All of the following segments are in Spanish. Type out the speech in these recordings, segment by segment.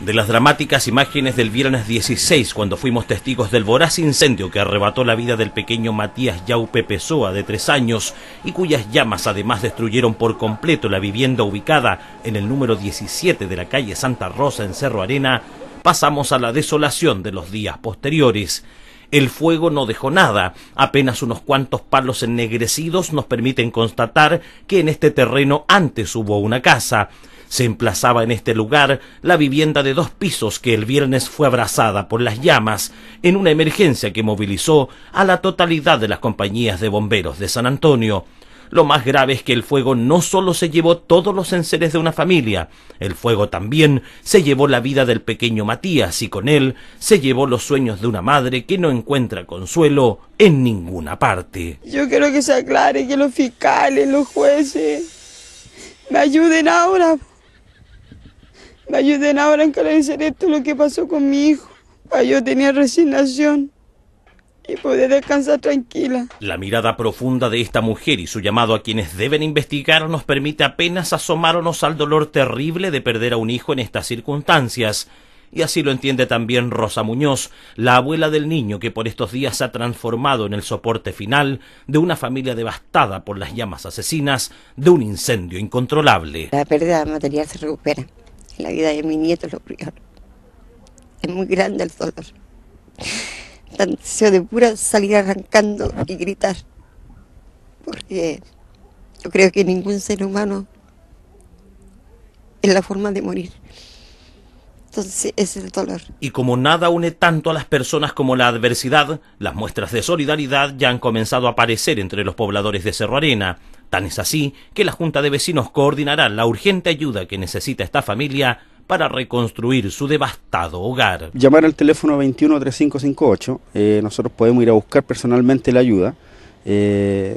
de las dramáticas imágenes del viernes 16, cuando fuimos testigos del voraz incendio que arrebató la vida del pequeño Matías Yaupe Pessoa, de tres años, y cuyas llamas además destruyeron por completo la vivienda ubicada en el número 17 de la calle Santa Rosa en Cerro Arena, pasamos a la desolación de los días posteriores. El fuego no dejó nada. Apenas unos cuantos palos ennegrecidos nos permiten constatar que en este terreno antes hubo una casa. Se emplazaba en este lugar la vivienda de dos pisos que el viernes fue abrasada por las llamas en una emergencia que movilizó a la totalidad de las compañías de bomberos de San Antonio. Lo más grave es que el fuego no solo se llevó todos los enseres de una familia, el fuego también se llevó la vida del pequeño Matías y con él se llevó los sueños de una madre que no encuentra consuelo en ninguna parte. Yo quiero que se aclare que los fiscales, los jueces, me ayuden ahora. Me ayuden ahora a encarar esto lo que pasó con mi hijo. Yo tenía resignación y descansar tranquila. La mirada profunda de esta mujer y su llamado a quienes deben investigar nos permite apenas asomarnos al dolor terrible de perder a un hijo en estas circunstancias. Y así lo entiende también Rosa Muñoz, la abuela del niño que por estos días se ha transformado en el soporte final de una familia devastada por las llamas asesinas de un incendio incontrolable. La pérdida material se recupera. la vida de mi nieto es lo peor. Es muy grande el dolor de pura salir arrancando y gritar. Porque yo creo que ningún ser humano es la forma de morir. Entonces es el dolor. Y como nada une tanto a las personas como la adversidad, las muestras de solidaridad ya han comenzado a aparecer entre los pobladores de Cerro Arena. Tan es así que la Junta de Vecinos coordinará la urgente ayuda que necesita esta familia para reconstruir su devastado hogar. Llamar al teléfono 21 3558, eh, nosotros podemos ir a buscar personalmente la ayuda. Eh,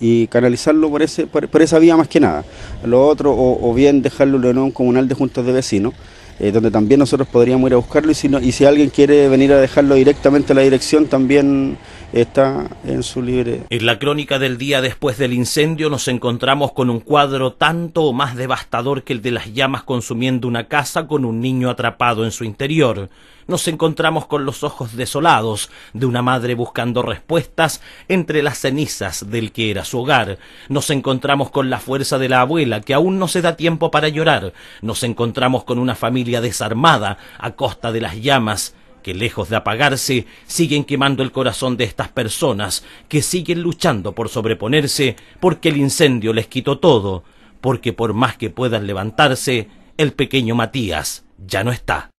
y canalizarlo por, ese, por, esa vía más que nada. Lo otro, o, bien dejarlo en un comunal de juntas de vecinos, eh, donde también nosotros podríamos ir a buscarlo y si, no, y si alguien quiere venir a dejarlo directamente a la dirección, también está en su libre. En la crónica del día después del incendio nos encontramos con un cuadro tanto o más devastador que el de las llamas consumiendo una casa con un niño atrapado en su interior. Nos encontramos con los ojos desolados de una madre buscando respuestas entre las cenizas del que era su hogar. Nos encontramos con la fuerza de la abuela que aún no se da tiempo para llorar. Nos encontramos con una familia desarmada a costa de las llamas que lejos de apagarse siguen quemando el corazón de estas personas que siguen luchando por sobreponerse porque el incendio les quitó todo, porque por más que puedan levantarse, el pequeño Matías ya no está.